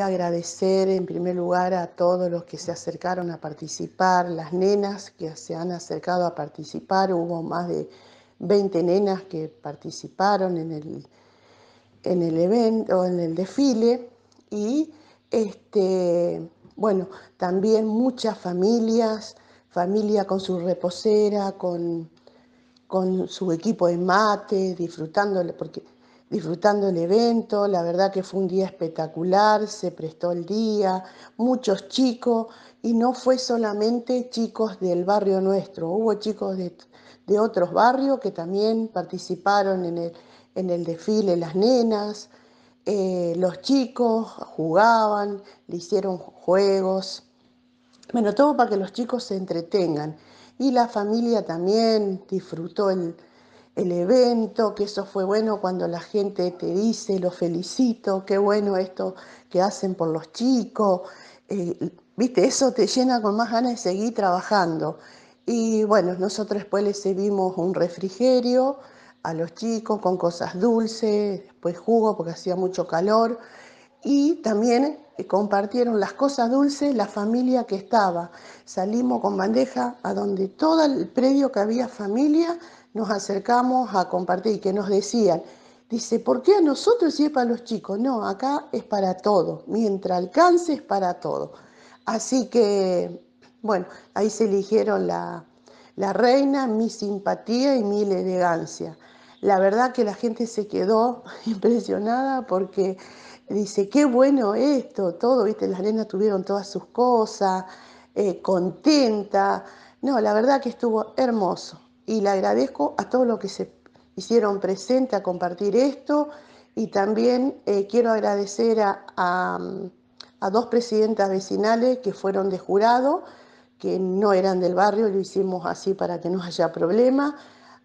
agradecer en primer lugar a todos los que se acercaron a participar, las nenas que se han acercado a participar, hubo más de 20 nenas que participaron en el, en el evento, en el desfile y este, bueno, también muchas familias, familia con su reposera, con, con su equipo de mate, disfrutándole porque disfrutando el evento, la verdad que fue un día espectacular, se prestó el día, muchos chicos, y no fue solamente chicos del barrio nuestro, hubo chicos de, otros barrios que también participaron en el, desfile, las nenas, eh, los chicos jugaban, le hicieron juegos, bueno, todo para que los chicos se entretengan, y la familia también disfrutó el el evento, que eso fue bueno cuando la gente te dice, lo felicito, qué bueno esto que hacen por los chicos. Eh, viste, eso te llena con más ganas de seguir trabajando. Y bueno, nosotros después les servimos un refrigerio a los chicos con cosas dulces, después jugo porque hacía mucho calor y también eh, compartieron las cosas dulces la familia que estaba. Salimos con bandeja a donde todo el predio que había familia nos acercamos a compartir, Y que nos decían, dice, ¿por qué a nosotros y es para los chicos? No, acá es para todo, mientras alcance es para todo. Así que, bueno, ahí se eligieron la, la reina, mi simpatía y mi elegancia. La verdad que la gente se quedó impresionada porque dice, qué bueno esto, todo, viste, las nenas tuvieron todas sus cosas, eh, contenta. No, la verdad que estuvo hermoso y le agradezco a todos los que se hicieron presente a compartir esto y también eh, quiero agradecer a, dos presidentas vecinales que fueron de jurado, que no eran del barrio, lo hicimos así para que no haya problema,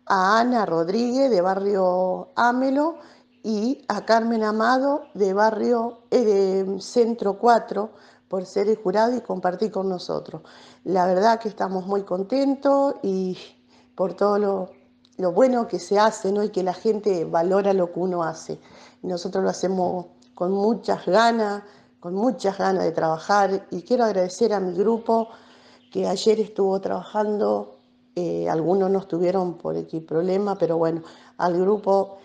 a Ana Rodríguez de barrio Ámelo, y a Carmen Amado de Barrio eh, de Centro 4 por ser el jurado y compartir con nosotros. La verdad que estamos muy contentos y por todo lo, bueno que se hace y que la gente valora lo que uno hace. Nosotros lo hacemos con muchas ganas, con muchas ganas de trabajar y quiero agradecer a mi grupo que ayer estuvo trabajando, eh, algunos no estuvieron por aquí, problema, pero bueno, al grupo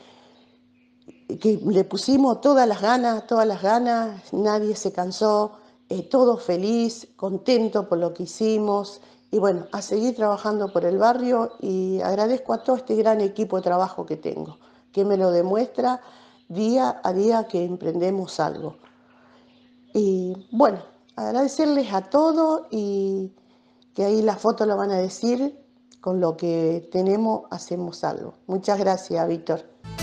que le pusimos todas las ganas, todas las ganas, nadie se cansó, eh, todo feliz, contento por lo que hicimos y bueno, a seguir trabajando por el barrio y agradezco a todo este gran equipo de trabajo que tengo, que me lo demuestra día a día que emprendemos algo. Y bueno, agradecerles a todos y que ahí la foto lo van a decir, con lo que tenemos hacemos algo. Muchas gracias, Víctor.